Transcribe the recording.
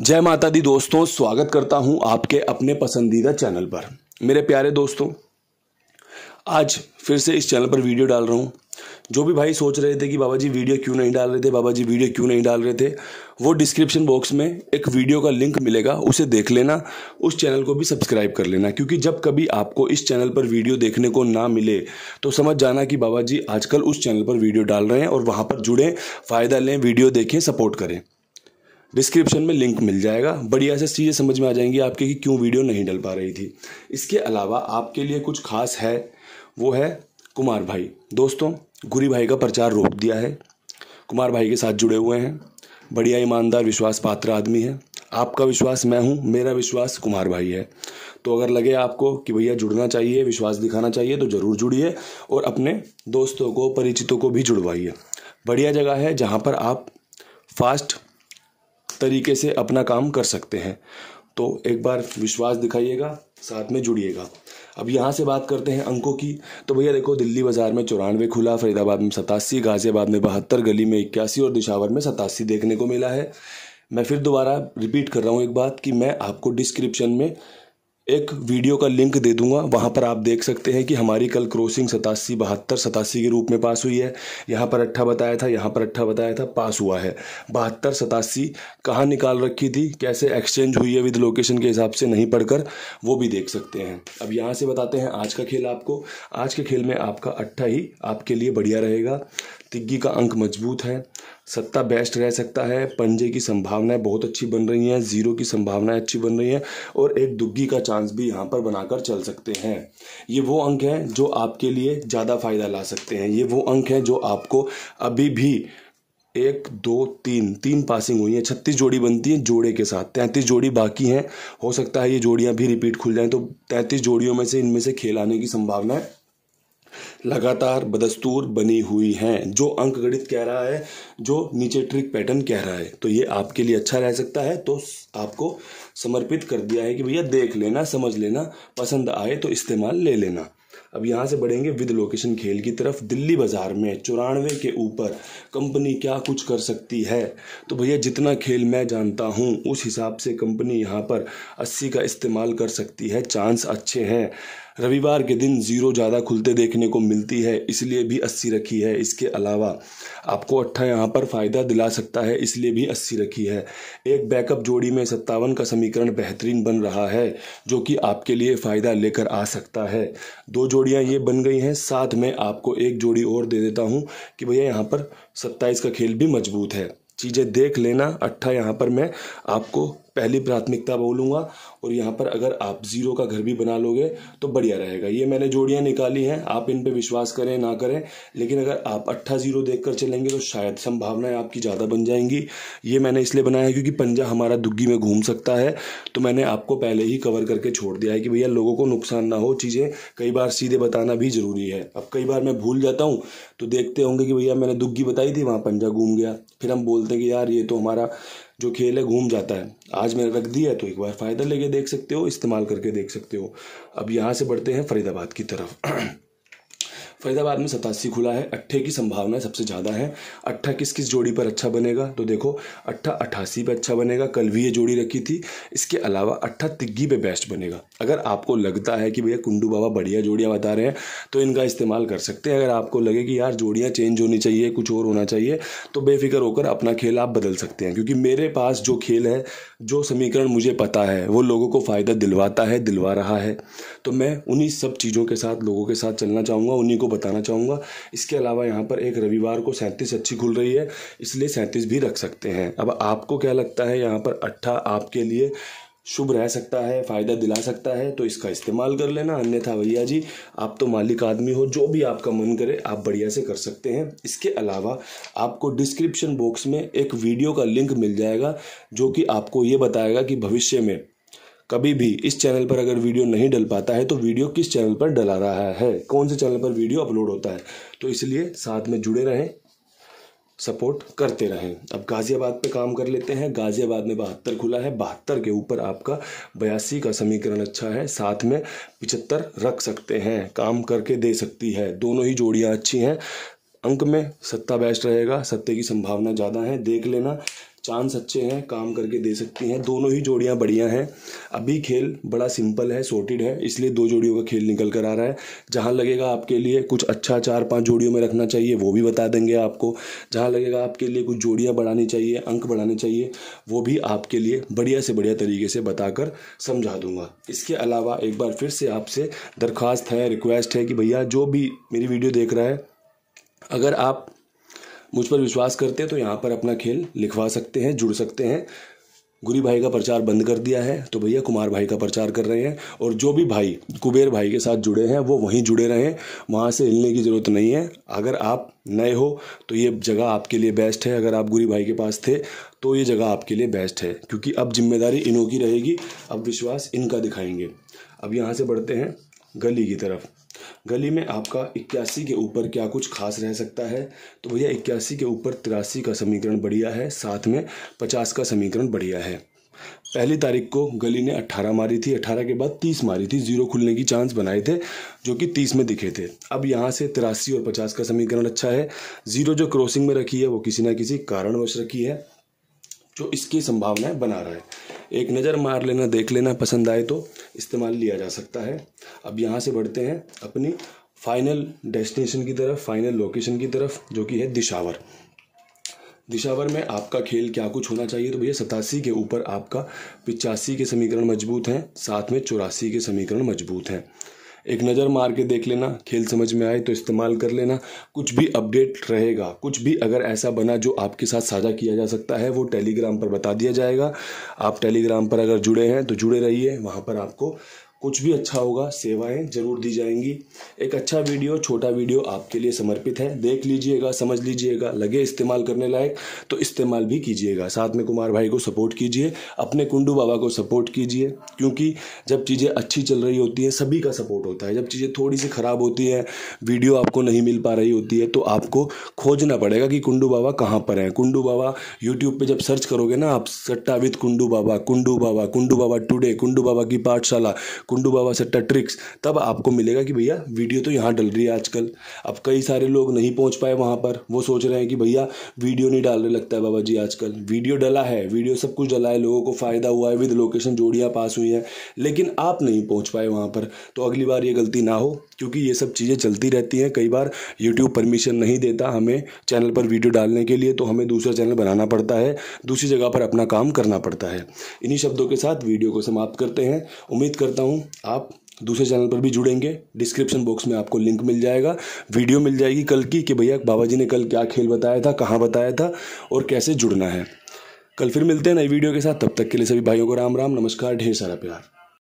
जय माता दी दोस्तों स्वागत करता हूं आपके अपने पसंदीदा चैनल पर मेरे प्यारे दोस्तों आज फिर से इस चैनल पर वीडियो डाल रहा हूं जो भी भाई सोच रहे थे कि बाबा जी वीडियो क्यों नहीं डाल रहे थे बाबा जी वीडियो क्यों नहीं डाल रहे थे वो डिस्क्रिप्शन बॉक्स में एक वीडियो का लिंक मिलेगा उसे देख लेना उस चैनल को भी सब्सक्राइब कर लेना क्योंकि जब कभी आपको इस चैनल पर वीडियो देखने को ना मिले तो समझ जाना कि बाबा जी आजकल उस चैनल पर वीडियो डाल रहे हैं और वहाँ पर जुड़ें फ़ायदा लें वीडियो देखें सपोर्ट करें डिस्क्रिप्शन में लिंक मिल जाएगा बढ़िया से चीज़ें समझ में आ जाएंगी आपके कि क्यों वीडियो नहीं डल पा रही थी इसके अलावा आपके लिए कुछ खास है वो है कुमार भाई दोस्तों गुरी भाई का प्रचार रोक दिया है कुमार भाई के साथ जुड़े हुए हैं बढ़िया ईमानदार विश्वास पात्र आदमी है आपका विश्वास मैं हूँ मेरा विश्वास कुमार भाई है तो अगर लगे आपको कि भैया जुड़ना चाहिए विश्वास दिखाना चाहिए तो ज़रूर जुड़िए और अपने दोस्तों को परिचितों को भी जुड़वाइए बढ़िया जगह है जहाँ पर आप फास्ट तरीके से अपना काम कर सकते हैं तो एक बार विश्वास दिखाइएगा साथ में जुड़िएगा अब यहाँ से बात करते हैं अंकों की तो भैया देखो दिल्ली बाजार में चौरानवे खुला फरीदाबाद में सतासी गाजियाबाद में बहत्तर गली में इक्यासी और दिशावर में सतासी देखने को मिला है मैं फिर दोबारा रिपीट कर रहा हूँ एक बात कि मैं आपको डिस्क्रिप्शन में एक वीडियो का लिंक दे दूंगा वहाँ पर आप देख सकते हैं कि हमारी कल क्रॉसिंग सतासी बहत्तर सतासी के रूप में पास हुई है यहाँ पर अट्ठा बताया था यहाँ पर अट्ठा बताया था पास हुआ है बहत्तर सतासी कहाँ निकाल रखी थी कैसे एक्सचेंज हुई है विद लोकेशन के हिसाब से नहीं पढ़कर वो भी देख सकते हैं अब यहाँ से बताते हैं आज का खेल आपको आज के खेल में आपका अट्ठा ही आपके लिए बढ़िया रहेगा तिग्गी का अंक मजबूत है सत्ता बेस्ट रह सकता है पंजे की संभावनाएं बहुत अच्छी बन रही हैं जीरो की संभावनाएं अच्छी बन रही हैं और एक दुग्गी का चांस भी यहाँ पर बनाकर चल सकते हैं ये वो अंक हैं जो आपके लिए ज़्यादा फायदा ला सकते हैं ये वो अंक हैं जो आपको अभी भी एक दो तीन तीन पासिंग हुई हैं छत्तीस जोड़ी बनती है जोड़े के साथ तैंतीस जोड़ी बाकी हैं हो सकता है ये जोड़ियाँ भी रिपीट खुल जाएँ तो तैंतीस जोड़ियों में से इनमें से खेल आने की संभावनाएँ लगातार बदस्तूर बनी हुई हैं जो अंकगणित कह रहा है जो नीचे ट्रिक पैटर्न कह रहा है तो ये आपके लिए अच्छा रह सकता है तो आपको समर्पित कर दिया है कि भैया देख लेना समझ लेना पसंद आए तो इस्तेमाल ले लेना अब यहाँ से बढ़ेंगे विद लोकेशन खेल की तरफ दिल्ली बाजार में चौरानवे के ऊपर कंपनी क्या कुछ कर सकती है तो भैया जितना खेल मैं जानता हूँ उस हिसाब से कंपनी यहाँ पर अस्सी का इस्तेमाल कर सकती है चांस अच्छे हैं रविवार के दिन ज़ीरो ज़्यादा खुलते देखने को मिलती है इसलिए भी अस्सी रखी है इसके अलावा आपको अट्ठा यहाँ पर फ़ायदा दिला सकता है इसलिए भी अस्सी रखी है एक बैकअप जोड़ी में सत्तावन का समीकरण बेहतरीन बन रहा है जो कि आपके लिए फ़ायदा लेकर आ सकता है दो जोड़ियाँ ये बन गई हैं साथ में आपको एक जोड़ी और दे देता हूँ कि भैया यहाँ पर सत्ताईस का खेल भी मजबूत है चीज़ें देख लेना अट्ठा यहाँ पर मैं आपको पहली प्राथमिकता बोलूँगा और यहाँ पर अगर आप ज़ीरो का घर भी बना लोगे तो बढ़िया रहेगा ये मैंने जोड़ियाँ निकाली हैं आप इन पे विश्वास करें ना करें लेकिन अगर आप अट्ठा ज़ीरो देख कर चलेंगे तो शायद संभावनाएं आपकी ज़्यादा बन जाएंगी ये मैंने इसलिए बनाया है क्योंकि पंजा हमारा दुग्गी में घूम सकता है तो मैंने आपको पहले ही कवर करके छोड़ दिया है कि भैया लोगों को नुकसान ना हो चीज़ें कई बार सीधे बताना भी ज़रूरी है अब कई बार मैं भूल जाता हूँ तो देखते होंगे कि भैया मैंने दुग्गी बताई थी वहाँ पंजा घूम गया फिर हम बोलते हैं कि यार ये तो हमारा जो खेल है घूम जाता है आज मैंने रख दिया तो एक बार फ़ायदा लेके देख सकते हो इस्तेमाल करके देख सकते हो अब यहाँ से बढ़ते हैं फरीदाबाद की तरफ फरीदाबाद में सतासी खुला है अट्ठे की संभावना सबसे ज़्यादा है अट्ठा किस किस जोड़ी पर अच्छा बनेगा तो देखो अट्ठा अट्ठासी पर अच्छा बनेगा कल भी ये जोड़ी रखी थी इसके अलावा अट्ठा तिग्गी पे बेस्ट बनेगा अगर आपको लगता है कि भैया कुंडू बाबा बढ़िया जोड़ियाँ बता रहे हैं तो इनका इस्तेमाल कर सकते हैं अगर आपको लगे कि यार जोड़ियाँ चेंज होनी चाहिए कुछ और होना चाहिए तो बेफिक्र होकर अपना खेल आप बदल सकते हैं क्योंकि मेरे पास जो खेल है जो समीकरण मुझे पता है वो लोगों को फ़ायदा दिलवाता है दिलवा रहा है तो मैं उन्हीं सब चीज़ों के साथ लोगों के साथ चलना चाहूँगा उन्हीं को बताना चाहूँगा इसके अलावा यहाँ पर एक रविवार को सैंतीस अच्छी खुल रही है इसलिए सैंतीस भी रख सकते हैं अब आपको क्या लगता है यहाँ पर अट्ठा आपके लिए शुभ रह सकता है फ़ायदा दिला सकता है तो इसका इस्तेमाल कर लेना अन्यथा भैया जी आप तो मालिक आदमी हो जो भी आपका मन करे आप बढ़िया से कर सकते हैं इसके अलावा आपको डिस्क्रिप्शन बॉक्स में एक वीडियो का लिंक मिल जाएगा जो कि आपको ये बताएगा कि भविष्य में कभी भी इस चैनल पर अगर वीडियो नहीं डल पाता है तो वीडियो किस चैनल पर डला रहा है कौन से चैनल पर वीडियो अपलोड होता है तो इसलिए साथ में जुड़े रहें सपोर्ट करते रहें अब गाज़ियाबाद पे काम कर लेते हैं गाज़ियाबाद में बहत्तर खुला है बहत्तर के ऊपर आपका बयासी का समीकरण अच्छा है साथ में पिचहत्तर रख सकते हैं काम करके दे सकती है दोनों ही जोड़ियाँ अच्छी हैं अंक में सत्ता बेस्ट रहेगा सत्ते की संभावना ज़्यादा है देख लेना चांस अच्छे हैं काम करके दे सकती हैं दोनों ही जोड़ियाँ बढ़िया हैं अभी खेल बड़ा सिंपल है सोर्टेड है इसलिए दो जोड़ियों का खेल निकल कर आ रहा है जहाँ लगेगा आपके लिए कुछ अच्छा चार पाँच जोड़ियों में रखना चाहिए वो भी बता देंगे आपको जहाँ लगेगा आपके लिए कुछ जोड़ियाँ बढ़ानी चाहिए अंक बढ़ाने चाहिए वो भी आपके लिए बढ़िया से बढ़िया तरीके से बताकर समझा दूंगा इसके अलावा एक बार फिर से आपसे दरख्वास्त है रिक्वेस्ट है कि भैया जो भी मेरी वीडियो देख रहा है अगर आप मुझ पर विश्वास करते हैं तो यहाँ पर अपना खेल लिखवा सकते हैं जुड़ सकते हैं गुरी भाई का प्रचार बंद कर दिया है तो भैया कुमार भाई का प्रचार कर रहे हैं और जो भी भाई कुबेर भाई के साथ जुड़े हैं वो वहीं जुड़े रहें वहाँ से हिलने की ज़रूरत नहीं है अगर आप नए हो तो ये जगह आपके लिए बेस्ट है अगर आप गुरी भाई के पास थे तो ये जगह आपके लिए बेस्ट है क्योंकि अब जिम्मेदारी इनों की रहेगी अब विश्वास इनका दिखाएंगे अब यहाँ से बढ़ते हैं गली की तरफ गली में आपका इक्यासी के ऊपर क्या कुछ खास रह सकता है तो भैया इक्यासी के ऊपर तिरासी का समीकरण बढ़िया है साथ में पचास का समीकरण बढ़िया है पहली तारीख को गली ने 18 मारी थी 18 के बाद 30 मारी थी जीरो खुलने की चांस बनाए थे जो कि 30 में दिखे थे अब यहाँ से तिरासी और 50 का समीकरण अच्छा है जीरो जो क्रॉसिंग में रखी है वो किसी ना किसी कारणवश रखी है जो इसकी संभावनाएं बना रहा है एक नज़र मार लेना देख लेना पसंद आए तो इस्तेमाल लिया जा सकता है अब यहाँ से बढ़ते हैं अपनी फाइनल डेस्टिनेशन की तरफ फाइनल लोकेशन की तरफ जो कि है दिशावर दिशावर में आपका खेल क्या कुछ होना चाहिए तो भैया सतासी के ऊपर आपका पिचासी के समीकरण मजबूत हैं साथ में चौरासी के समीकरण मजबूत हैं एक नज़र मार के देख लेना खेल समझ में आए तो इस्तेमाल कर लेना कुछ भी अपडेट रहेगा कुछ भी अगर ऐसा बना जो आपके साथ साझा किया जा सकता है वो टेलीग्राम पर बता दिया जाएगा आप टेलीग्राम पर अगर जुड़े हैं तो जुड़े रहिए वहाँ पर आपको कुछ भी अच्छा होगा सेवाएं जरूर दी जाएंगी एक अच्छा वीडियो छोटा वीडियो आपके लिए समर्पित है देख लीजिएगा समझ लीजिएगा लगे इस्तेमाल करने लायक तो इस्तेमाल भी कीजिएगा साथ में कुमार भाई को सपोर्ट कीजिए अपने कुंडू बाबा को सपोर्ट कीजिए क्योंकि जब चीज़ें अच्छी चल रही होती हैं सभी का सपोर्ट होता है जब चीज़ें थोड़ी सी ख़राब होती हैं वीडियो आपको नहीं मिल पा रही होती है तो आपको खोजना पड़ेगा कि कुंडू बाबा कहाँ पर हैं कुंडू बाबा यूट्यूब पर जब सर्च करोगे ना आप सट्टा विद कुंडू बाबा कुंडू बाबा कुंडू बाबा टूडे कुंडू बाबा की पाठशाला कुंडू बाबा सट्टा ट्रिक्स तब आपको मिलेगा कि भैया वीडियो तो यहाँ डल रही है आजकल अब कई सारे लोग नहीं पहुँच पाए वहाँ पर वो सोच रहे हैं कि भैया वीडियो नहीं डालने लगता है बाबा जी आजकल वीडियो डला है वीडियो सब कुछ डला है लोगों को फ़ायदा हुआ है विद लोकेशन जोड़ियाँ पास हुई हैं लेकिन आप नहीं पहुँच पाए वहाँ पर तो अगली बार ये गलती ना हो क्योंकि ये सब चीज़ें चलती रहती हैं कई बार यूट्यूब परमिशन नहीं देता हमें चैनल पर वीडियो डालने के लिए तो हमें दूसरा चैनल बनाना पड़ता है दूसरी जगह पर अपना काम करना पड़ता है इन्हीं शब्दों के साथ वीडियो को समाप्त करते हैं उम्मीद करता हूँ आप दूसरे चैनल पर भी जुड़ेंगे डिस्क्रिप्शन बॉक्स में आपको लिंक मिल जाएगा वीडियो मिल जाएगी कल की कि भैया बाबा जी ने कल क्या खेल बताया था कहाँ बताया था और कैसे जुड़ना है कल फिर मिलते हैं नई वीडियो के साथ तब तक के लिए सभी भाइयों को राम राम नमस्कार ढेर सारा प्यार